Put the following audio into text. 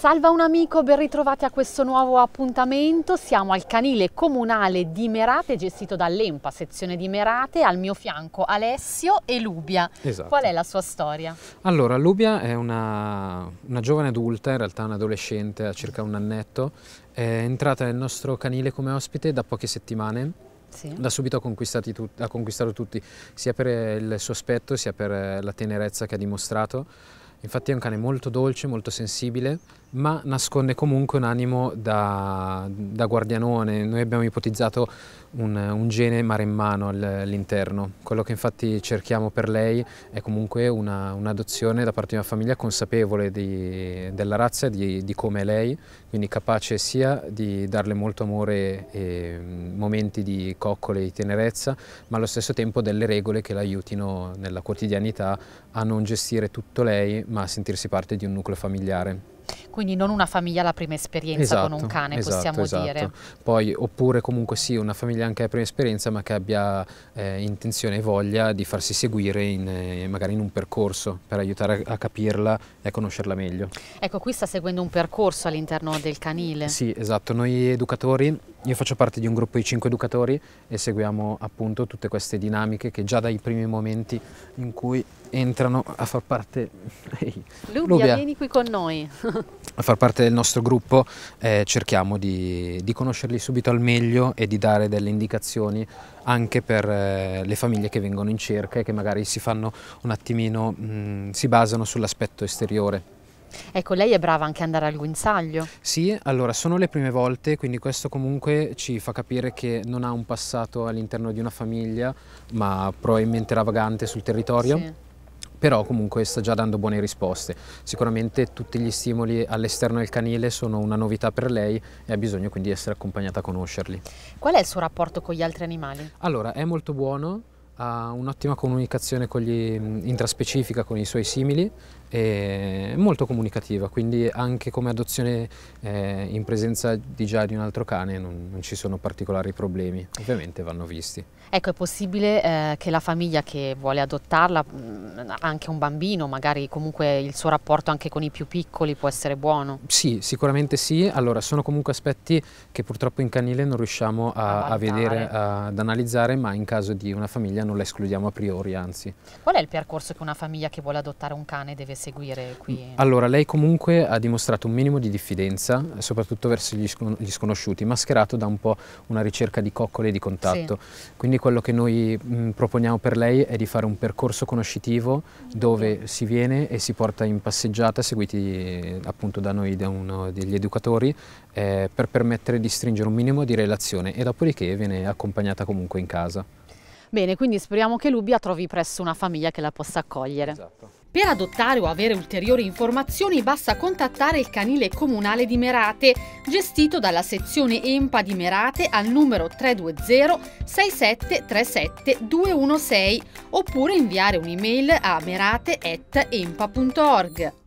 Salva un amico, ben ritrovati a questo nuovo appuntamento. Siamo al canile comunale di Merate, gestito dall'EMPA, sezione di Merate. Al mio fianco Alessio e Lubia. Esatto. Qual è la sua storia? Allora, Lubia è una, una giovane adulta, in realtà un'adolescente, ha circa un annetto. È entrata nel nostro canile come ospite da poche settimane. Sì. da subito ha, ha, conquistato tutti, sia per il suo aspetto sia per la tenerezza che ha dimostrato. Infatti è un cane molto dolce, molto sensibile ma nasconde comunque un animo da, da guardianone. Noi abbiamo ipotizzato un, un gene maremmano all'interno. Quello che infatti cerchiamo per lei è comunque un'adozione da parte di una famiglia consapevole di, della razza e di, di come è lei, quindi capace sia di darle molto amore e mm, momenti di coccole e di tenerezza, ma allo stesso tempo delle regole che l'aiutino nella quotidianità a non gestire tutto lei, ma a sentirsi parte di un nucleo familiare. Quindi non una famiglia alla prima esperienza esatto, con un esatto, cane, esatto, possiamo esatto. dire. Poi, oppure comunque sì, una famiglia anche alla prima esperienza, ma che abbia eh, intenzione e voglia di farsi seguire in, eh, magari in un percorso per aiutare a, capirla e a conoscerla meglio. Ecco, qui sta seguendo un percorso all'interno del canile. Sì, esatto. Noi educatori io faccio parte di un gruppo di 5 educatori e seguiamo appunto tutte queste dinamiche che già dai primi momenti in cui entrano a far parte... Hey, Lubia, Lubia, eh. vieni qui con noi. a far parte del nostro gruppo eh, cerchiamo di, di, conoscerli subito al meglio e di dare delle indicazioni anche per eh, le famiglie che vengono in cerca e che magari si fanno un attimino, mh, mm, si basano sull'aspetto esteriore Ecco, lei è brava anche ad andare al guinzaglio. Sì, allora sono le prime volte, quindi questo comunque ci fa capire che non ha un passato all'interno di una famiglia, ma probabilmente era vagante sul territorio. Sì però comunque sta già dando buone risposte. Sicuramente tutti gli stimoli all'esterno del canile sono una novità per lei e ha bisogno quindi di essere accompagnata a conoscerli. Qual è il suo rapporto con gli altri animali? Allora, è molto buono, ha un'ottima comunicazione con gli, intraspecifica con i suoi simili e molto comunicativa, quindi anche come adozione eh, in presenza di già di un altro cane non, non, ci sono particolari problemi, ovviamente vanno visti. Ecco, è possibile eh, che la famiglia che vuole adottarla, anche un bambino, magari comunque il suo rapporto anche con i più piccoli può essere buono? Sì, sicuramente sì, allora sono comunque aspetti che purtroppo in canile non riusciamo a, a, a vedere, ad analizzare, ma in caso di una famiglia non non la escludiamo a priori, anzi. Qual è il percorso che una famiglia che vuole adottare un cane deve seguire qui? Mm, allora, lei comunque ha dimostrato un minimo di diffidenza, soprattutto verso gli, scon gli sconosciuti, mascherato da un po' una ricerca di coccole e di contatto. Sì. Quindi quello che noi mh, mm, proponiamo per lei è di fare un percorso conoscitivo dove si viene e si porta in passeggiata, seguiti eh, appunto da noi, da uno degli educatori, eh, per permettere di stringere un minimo di relazione e dopodiché viene accompagnata comunque in casa. Bene, quindi speriamo che Lubia trovi presto una famiglia che la possa accogliere. Esatto. Per adottare o avere ulteriori informazioni basta contattare il canile comunale di Merate, gestito dalla sezione EMPA di Merate al numero 320 6737 216 oppure inviare un'email a merate.empa.org.